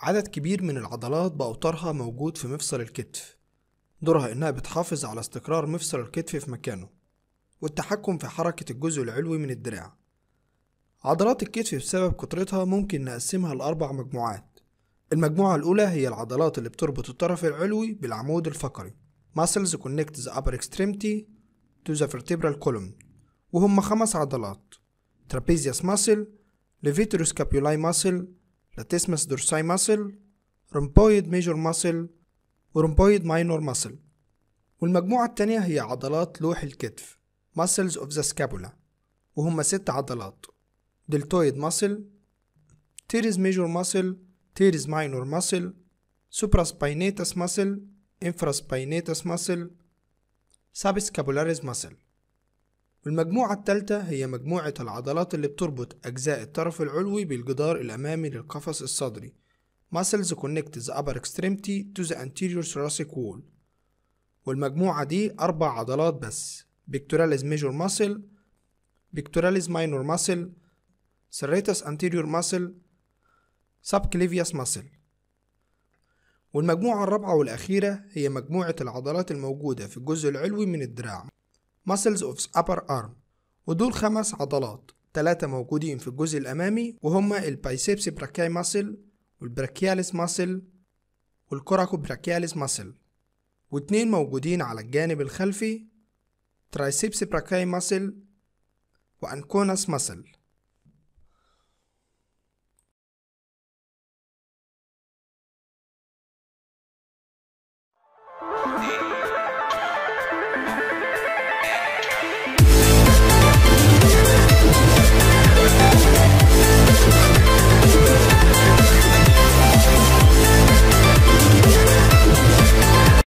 عدد كبير من العضلات بأوتارها موجود في مفصل الكتف دورها إنها بتحافظ على استقرار مفصل الكتف في مكانه والتحكم في حركة الجزء العلوي من الدراع عضلات الكتف بسبب كترتها ممكن نقسمها لأربع مجموعات المجموعة الأولى هي العضلات اللي بتربط الطرف العلوي بالعمود الفقري muscles connect the upper extremity to the vertebral column وهم خمس عضلات trapezius muscle levator scapulae muscle latissimus dorsi muscle rhomboid major muscle ورhomboid minor muscle والمجموعة التانية هي عضلات لوح الكتف muscles of the scapula وهم ست عضلات deltoid muscle teres major muscle teres minor muscle supraspinatus muscle infraspinatus muscle subscapularis muscle والمجموعة الثالثة هي مجموعة العضلات اللي بتربط أجزاء الطرف العلوي بالجدار الأمامي للقفص الصدري muscles connect the upper extremity to the anterior thoracic wall والمجموعة دي أربع عضلات بس pectoralis major muscle pectoralis minor muscle serratus anterior muscle subclavius muscle والمجموعة الرابعة والأخيرة هي مجموعة العضلات الموجودة في الجزء العلوي من الدراع muscles of upper arm ودول خمس عضلات ثلاثة موجودين في الجزء الأمامي وهما البايسيبس براكاي ماسل والبراكياليس ماسل والكوراكو براكياليس ماسل واتنين موجودين على الجانب الخلفي ترايسيبس براكاي ماسل وأنكوناس ماسل